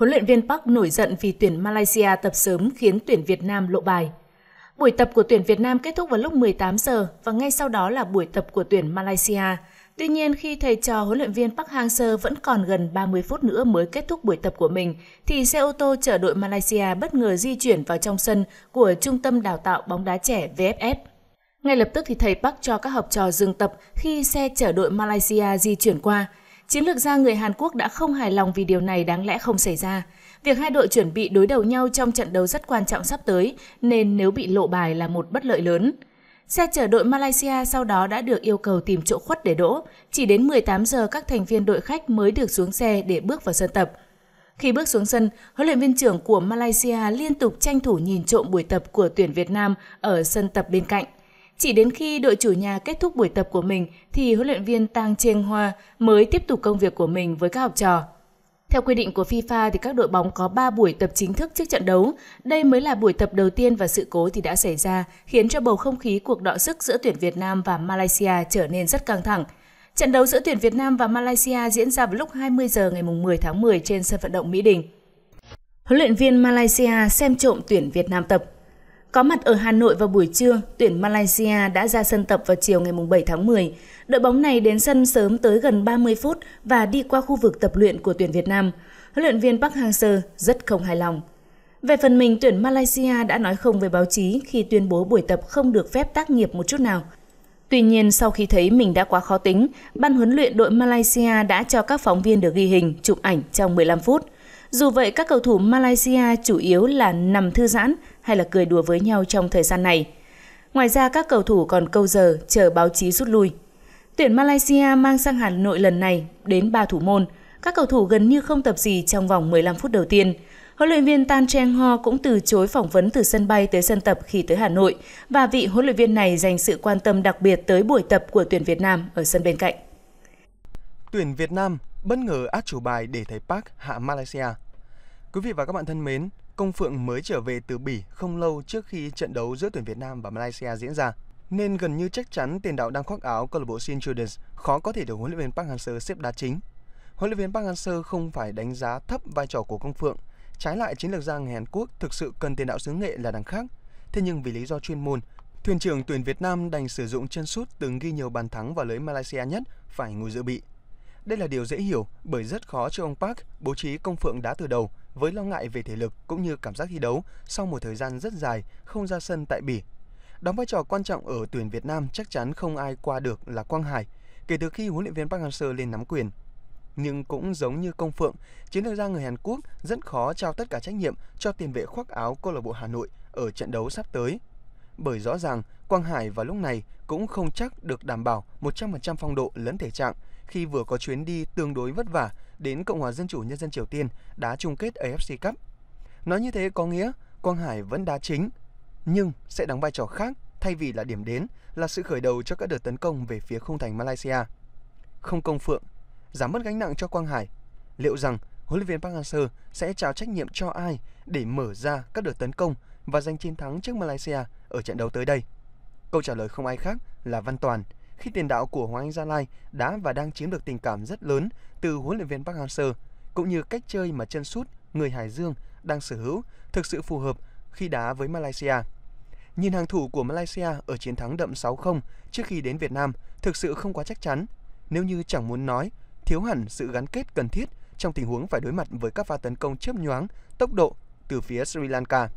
Huấn luyện viên Park nổi giận vì tuyển Malaysia tập sớm khiến tuyển Việt Nam lộ bài. Buổi tập của tuyển Việt Nam kết thúc vào lúc 18 giờ và ngay sau đó là buổi tập của tuyển Malaysia. Tuy nhiên, khi thầy trò huấn luyện viên Park Hang-seo vẫn còn gần 30 phút nữa mới kết thúc buổi tập của mình, thì xe ô tô chở đội Malaysia bất ngờ di chuyển vào trong sân của Trung tâm Đào tạo bóng đá trẻ VFF. Ngay lập tức thì thầy Park cho các học trò dừng tập khi xe chở đội Malaysia di chuyển qua – Chiến lược gia người Hàn Quốc đã không hài lòng vì điều này đáng lẽ không xảy ra. Việc hai đội chuẩn bị đối đầu nhau trong trận đấu rất quan trọng sắp tới, nên nếu bị lộ bài là một bất lợi lớn. Xe chở đội Malaysia sau đó đã được yêu cầu tìm chỗ khuất để đỗ. Chỉ đến 18 giờ các thành viên đội khách mới được xuống xe để bước vào sân tập. Khi bước xuống sân, huấn luyện viên trưởng của Malaysia liên tục tranh thủ nhìn trộm buổi tập của tuyển Việt Nam ở sân tập bên cạnh. Chỉ đến khi đội chủ nhà kết thúc buổi tập của mình thì huấn luyện viên Tang Cheng Hoa mới tiếp tục công việc của mình với các học trò. Theo quy định của FIFA thì các đội bóng có 3 buổi tập chính thức trước trận đấu. Đây mới là buổi tập đầu tiên và sự cố thì đã xảy ra, khiến cho bầu không khí cuộc đọ sức giữa tuyển Việt Nam và Malaysia trở nên rất căng thẳng. Trận đấu giữa tuyển Việt Nam và Malaysia diễn ra vào lúc 20 giờ ngày 10 tháng 10 trên sân vận động Mỹ Đình. Huấn luyện viên Malaysia xem trộm tuyển Việt Nam tập. Có mặt ở Hà Nội vào buổi trưa, tuyển Malaysia đã ra sân tập vào chiều ngày 7 tháng 10. Đội bóng này đến sân sớm tới gần 30 phút và đi qua khu vực tập luyện của tuyển Việt Nam. Huấn luyện viên Park Hang-seo rất không hài lòng. Về phần mình, tuyển Malaysia đã nói không với báo chí khi tuyên bố buổi tập không được phép tác nghiệp một chút nào. Tuy nhiên, sau khi thấy mình đã quá khó tính, ban huấn luyện đội Malaysia đã cho các phóng viên được ghi hình, chụp ảnh trong 15 phút – dù vậy, các cầu thủ Malaysia chủ yếu là nằm thư giãn hay là cười đùa với nhau trong thời gian này. Ngoài ra, các cầu thủ còn câu giờ chờ báo chí rút lui. Tuyển Malaysia mang sang Hà Nội lần này đến 3 thủ môn. Các cầu thủ gần như không tập gì trong vòng 15 phút đầu tiên. Huấn luyện viên Tan Cheng Ho cũng từ chối phỏng vấn từ sân bay tới sân tập khi tới Hà Nội và vị huấn luyện viên này dành sự quan tâm đặc biệt tới buổi tập của tuyển Việt Nam ở sân bên cạnh. Tuyển Việt Nam bất ngờ át chủ bài để thầy Park hạ Malaysia Quý vị và các bạn thân mến, Công Phượng mới trở về từ Bỉ không lâu trước khi trận đấu giữa tuyển Việt Nam và Malaysia diễn ra. Nên gần như chắc chắn tiền đạo đang khoác áo câu lạc bộ Sin Children's khó có thể được huấn luyện viên Park Hang-seo xếp đá chính. Huấn luyện viên Park Hang-seo không phải đánh giá thấp vai trò của Công Phượng. Trái lại, chiến lược gia người Hàn Quốc thực sự cần tiền đạo xứ nghệ là đằng khác. Thế nhưng vì lý do chuyên môn, thuyền trưởng tuyển Việt Nam đành sử dụng chân sút từng ghi nhiều bàn thắng vào lưới Malaysia nhất phải ngồi dự bị. Đây là điều dễ hiểu bởi rất khó cho ông Park bố trí công phượng đá từ đầu với lo ngại về thể lực cũng như cảm giác thi đấu sau một thời gian rất dài không ra sân tại Bỉ. Đóng vai trò quan trọng ở tuyển Việt Nam chắc chắn không ai qua được là Quang Hải kể từ khi huấn luyện viên Park Hang-seo lên nắm quyền. Nhưng cũng giống như công phượng, chiến lược gia người Hàn Quốc rất khó trao tất cả trách nhiệm cho tiền vệ khoác áo câu lạc bộ Hà Nội ở trận đấu sắp tới. Bởi rõ ràng, Quang Hải vào lúc này cũng không chắc được đảm bảo 100% phong độ lẫn thể trạng khi vừa có chuyến đi tương đối vất vả đến Cộng hòa Dân chủ Nhân dân Triều Tiên đá chung kết AFC Cup. Nói như thế có nghĩa Quang Hải vẫn đá chính, nhưng sẽ đóng vai trò khác thay vì là điểm đến, là sự khởi đầu cho các đợt tấn công về phía khung thành Malaysia. Không công phượng, giảm bớt gánh nặng cho Quang Hải. Liệu rằng huấn luyện viên Park Hang-seo sẽ trao trách nhiệm cho ai để mở ra các đợt tấn công và giành chiến thắng trước Malaysia ở trận đấu tới đây? Câu trả lời không ai khác là Văn Toàn – khi tiền đạo của Hoàng Anh Gia Lai đã và đang chiếm được tình cảm rất lớn từ huấn luyện viên Park Hang-seo, cũng như cách chơi mà chân sút người Hải Dương đang sở hữu thực sự phù hợp khi đá với Malaysia. Nhìn hàng thủ của Malaysia ở chiến thắng đậm 6-0 trước khi đến Việt Nam thực sự không quá chắc chắn, nếu như chẳng muốn nói, thiếu hẳn sự gắn kết cần thiết trong tình huống phải đối mặt với các pha tấn công chớp nhoáng, tốc độ từ phía Sri Lanka.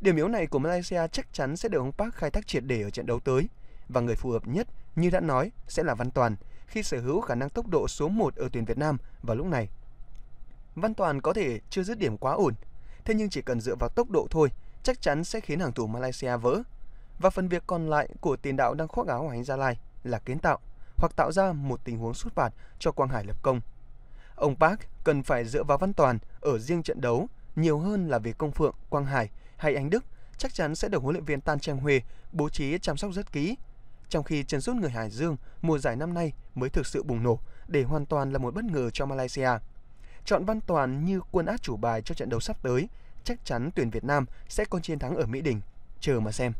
Điểm yếu này của Malaysia chắc chắn sẽ được ông Park khai thác triệt để ở trận đấu tới và người phù hợp nhất như đã nói sẽ là Văn Toàn khi sở hữu khả năng tốc độ số 1 ở tuyển Việt Nam vào lúc này. Văn Toàn có thể chưa dứt điểm quá ổn, thế nhưng chỉ cần dựa vào tốc độ thôi, chắc chắn sẽ khiến hàng thủ Malaysia vỡ. Và phần việc còn lại của tiền đạo đang khoác áo Hoàng Anh Gia Lai là kiến tạo hoặc tạo ra một tình huống xuất phạt cho Quang Hải lập công. Ông Park cần phải dựa vào Văn Toàn ở riêng trận đấu nhiều hơn là về Công Phượng, Quang Hải hay Anh Đức chắc chắn sẽ được huấn luyện viên Tan Trang Huê bố trí chăm sóc rất kỹ trong khi chân sút người Hải Dương mùa giải năm nay mới thực sự bùng nổ để hoàn toàn là một bất ngờ cho Malaysia. Chọn Văn Toàn như quân át chủ bài cho trận đấu sắp tới, chắc chắn tuyển Việt Nam sẽ có chiến thắng ở Mỹ Đình. Chờ mà xem.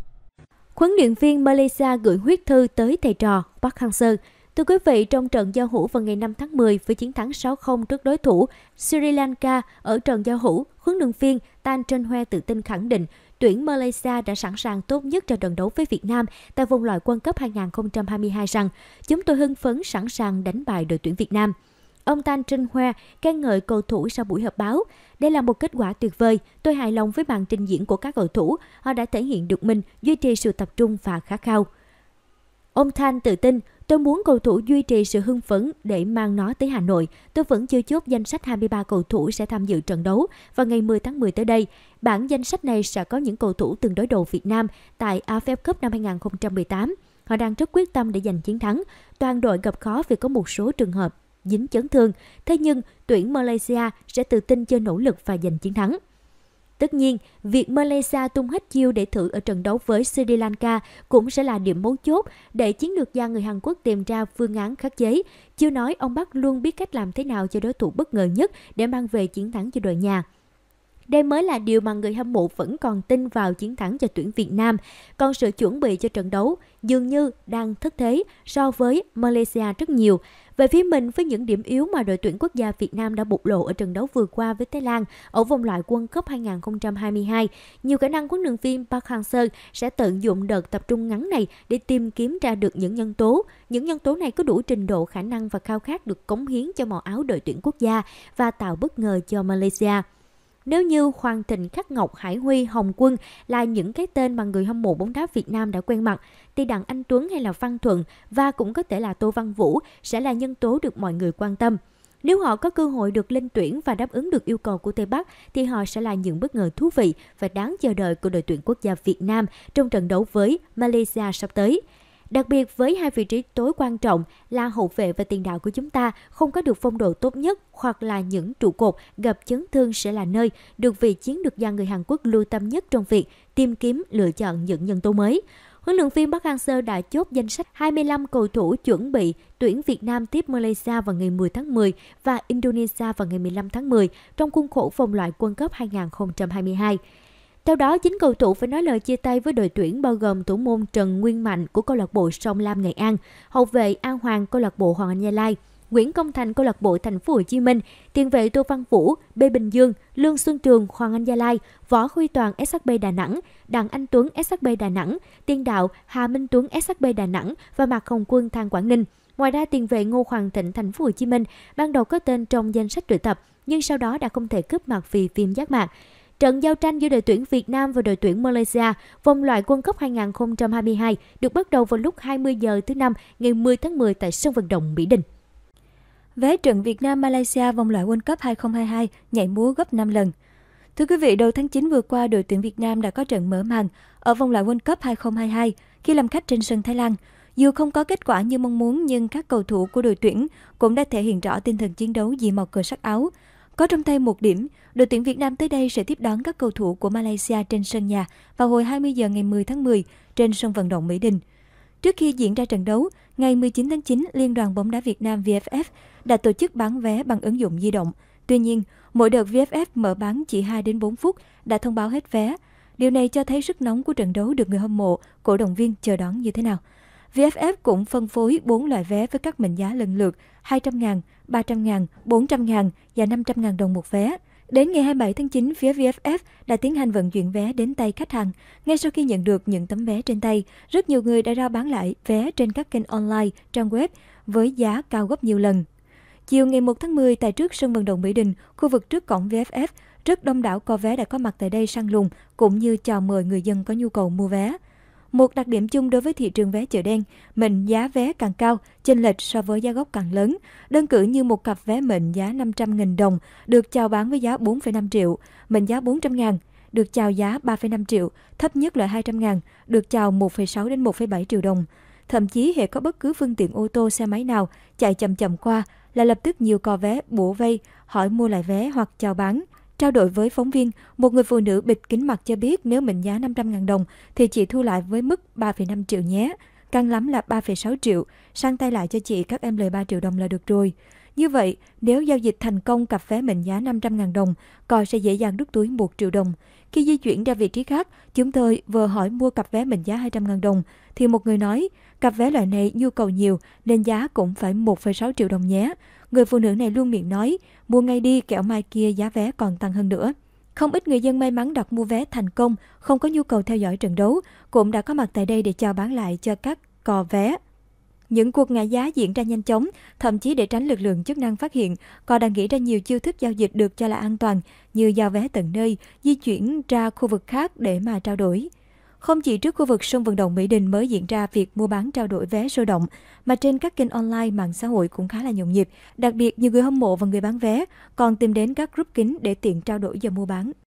Huấn luyện viên Malaysia gửi huyết thư tới thầy trò Park Hang-seo Thưa quý vị, trong trận giao hữu vào ngày 5 tháng 10 với chiến thắng 6-0 trước đối thủ Sri Lanka ở trận giao hữu, huấn luyện viên Tan Trân Hoe tự tin khẳng định tuyển Malaysia đã sẵn sàng tốt nhất cho trận đấu với Việt Nam tại vòng loại World Cup 2022 rằng chúng tôi hưng phấn sẵn sàng đánh bại đội tuyển Việt Nam. Ông Tan Trinh Hoa khen ngợi cầu thủ sau buổi họp báo. Đây là một kết quả tuyệt vời. Tôi hài lòng với màn trình diễn của các cầu thủ. Họ đã thể hiện được mình, duy trì sự tập trung và khát khao. Ông Tan tự tin, Tôi muốn cầu thủ duy trì sự hưng phấn để mang nó tới Hà Nội. Tôi vẫn chưa chốt danh sách 23 cầu thủ sẽ tham dự trận đấu vào ngày 10 tháng 10 tới đây. Bản danh sách này sẽ có những cầu thủ từng đối đầu Việt Nam tại AFF e Cup năm 2018. Họ đang rất quyết tâm để giành chiến thắng. Toàn đội gặp khó vì có một số trường hợp dính chấn thương. Thế nhưng, tuyển Malaysia sẽ tự tin chơi nỗ lực và giành chiến thắng. Tất nhiên, việc Malaysia tung hết chiêu để thử ở trận đấu với Sri Lanka cũng sẽ là điểm mấu chốt để chiến lược gia người Hàn Quốc tìm ra phương án khắc chế. Chưa nói ông Bắc luôn biết cách làm thế nào cho đối thủ bất ngờ nhất để mang về chiến thắng cho đội nhà. Đây mới là điều mà người hâm mộ vẫn còn tin vào chiến thắng cho tuyển Việt Nam. Còn sự chuẩn bị cho trận đấu dường như đang thất thế so với Malaysia rất nhiều. Về phía mình, với những điểm yếu mà đội tuyển quốc gia Việt Nam đã bộc lộ ở trận đấu vừa qua với Thái Lan ở vòng loại World Cup 2022, nhiều khả năng huấn luyện viên Park Hang-seo sẽ tận dụng đợt tập trung ngắn này để tìm kiếm ra được những nhân tố. Những nhân tố này có đủ trình độ khả năng và khao khát được cống hiến cho màu áo đội tuyển quốc gia và tạo bất ngờ cho Malaysia. Nếu như Hoàng Thịnh, Khắc Ngọc, Hải Huy, Hồng Quân là những cái tên mà người hâm mộ bóng đá Việt Nam đã quen mặt, thì Đặng Anh Tuấn hay là Văn Thuận và cũng có thể là Tô Văn Vũ sẽ là nhân tố được mọi người quan tâm. Nếu họ có cơ hội được lên tuyển và đáp ứng được yêu cầu của Tây Bắc thì họ sẽ là những bất ngờ thú vị và đáng chờ đợi của đội tuyển quốc gia Việt Nam trong trận đấu với Malaysia sắp tới. Đặc biệt với hai vị trí tối quan trọng là hậu vệ và tiền đạo của chúng ta không có được phong độ tốt nhất hoặc là những trụ cột gặp chấn thương sẽ là nơi được vị chiến được gia người Hàn Quốc lưu tâm nhất trong việc tìm kiếm lựa chọn những nhân tố mới. Huấn luyện viên Park Hang-seo đã chốt danh sách 25 cầu thủ chuẩn bị tuyển Việt Nam tiếp Malaysia vào ngày 10 tháng 10 và Indonesia vào ngày 15 tháng 10 trong khuôn khổ vòng loại World Cup 2022. Theo đó, chính cầu thủ phải nói lời chia tay với đội tuyển bao gồm thủ môn Trần Nguyên Mạnh của câu lạc bộ Sông Lam Nghệ An, hậu vệ An Hoàng câu lạc bộ Hoàng Anh Gia Lai, Nguyễn Công Thành câu lạc bộ Thành phố Hồ Chí Minh, tiền vệ Tô Văn Vũ, B Bình Dương, Lương Xuân Trường, Hoàng Anh Gia Lai, Võ Huy Toàn SHB Đà Nẵng, Đặng Anh Tuấn SHB Đà Nẵng, tiền Đạo Hà Minh Tuấn SHB Đà Nẵng và Mạc Hồng Quân Thang Quảng Ninh. Ngoài ra tiền vệ Ngô Hoàng Thịnh Thành phố Hồ Chí Minh ban đầu có tên trong danh sách triệu tập nhưng sau đó đã không thể cướp mặt vì viêm giác mạc. Trận giao tranh giữa đội tuyển Việt Nam và đội tuyển Malaysia vòng loại World Cup 2022 được bắt đầu vào lúc 20 giờ thứ năm ngày 10 tháng 10 tại sân vận động Mỹ Đình. Vé trận Việt Nam Malaysia vòng loại World Cup 2022 nhảy múa gấp 5 lần. Thưa quý vị, đầu tháng 9 vừa qua, đội tuyển Việt Nam đã có trận mở màn ở vòng loại World Cup 2022 khi làm khách trên sân Thái Lan. Dù không có kết quả như mong muốn nhưng các cầu thủ của đội tuyển cũng đã thể hiện rõ tinh thần chiến đấu dị màu cờ sắc áo, có trong tay một điểm, đội tuyển Việt Nam tới đây sẽ tiếp đón các cầu thủ của Malaysia trên sân nhà vào hồi 20 giờ ngày 10 tháng 10 trên sân vận động Mỹ Đình. Trước khi diễn ra trận đấu, ngày 19 tháng 9, Liên đoàn bóng đá Việt Nam VFF đã tổ chức bán vé bằng ứng dụng di động. Tuy nhiên, mỗi đợt VFF mở bán chỉ 2 đến 4 phút đã thông báo hết vé. Điều này cho thấy sức nóng của trận đấu được người hâm mộ, cổ động viên chờ đón như thế nào. VFF cũng phân phối 4 loại vé với các mệnh giá lần lượt 200.000, 300.000, 400.000 và 500.000 đồng một vé. Đến ngày 27 tháng 9, phía VFF đã tiến hành vận chuyển vé đến tay khách hàng. Ngay sau khi nhận được những tấm vé trên tay, rất nhiều người đã ra bán lại vé trên các kênh online, trang web với giá cao gấp nhiều lần. Chiều ngày 1 tháng 10, tại trước sân vận động Mỹ Đình, khu vực trước cổng VFF, rất đông đảo co vé đã có mặt tại đây săn lùng cũng như chào mời người dân có nhu cầu mua vé. Một đặc điểm chung đối với thị trường vé chợ đen, mệnh giá vé càng cao, chênh lệch so với giá gốc càng lớn. Đơn cử như một cặp vé mệnh giá 500.000 đồng được chào bán với giá 4,5 triệu, mệnh giá 400.000 được chào giá 3,5 triệu, thấp nhất là 200 ngàn, được chào 1,6 đến 1,7 triệu đồng. Thậm chí hệ có bất cứ phương tiện ô tô xe máy nào chạy chậm chậm qua là lập tức nhiều cò vé bổ vây, hỏi mua lại vé hoặc chào bán. Trao đổi với phóng viên, một người phụ nữ bịt kính mặt cho biết nếu mệnh giá 500.000 đồng thì chị thu lại với mức 3,5 triệu nhé, càng lắm là 3,6 triệu, sang tay lại cho chị các em lời 3 triệu đồng là được rồi. Như vậy, nếu giao dịch thành công cặp vé mệnh giá 500.000 đồng, coi sẽ dễ dàng rút túi 1 triệu đồng. Khi di chuyển ra vị trí khác, chúng tôi vừa hỏi mua cặp vé mệnh giá 200.000 đồng, thì một người nói, cặp vé loại này nhu cầu nhiều nên giá cũng phải 1,6 triệu đồng nhé. Người phụ nữ này luôn miệng nói, mua ngay đi kẻo mai kia giá vé còn tăng hơn nữa. Không ít người dân may mắn đặt mua vé thành công, không có nhu cầu theo dõi trận đấu, cũng đã có mặt tại đây để chào bán lại cho các cò vé. Những cuộc ngã giá diễn ra nhanh chóng, thậm chí để tránh lực lượng chức năng phát hiện, cò đang nghĩ ra nhiều chiêu thức giao dịch được cho là an toàn, như giao vé tận nơi, di chuyển ra khu vực khác để mà trao đổi. Không chỉ trước khu vực sân vận động Mỹ Đình mới diễn ra việc mua bán trao đổi vé sôi động, mà trên các kênh online mạng xã hội cũng khá là nhộn nhịp. Đặc biệt, nhiều người hâm mộ và người bán vé còn tìm đến các group kín để tiện trao đổi và mua bán.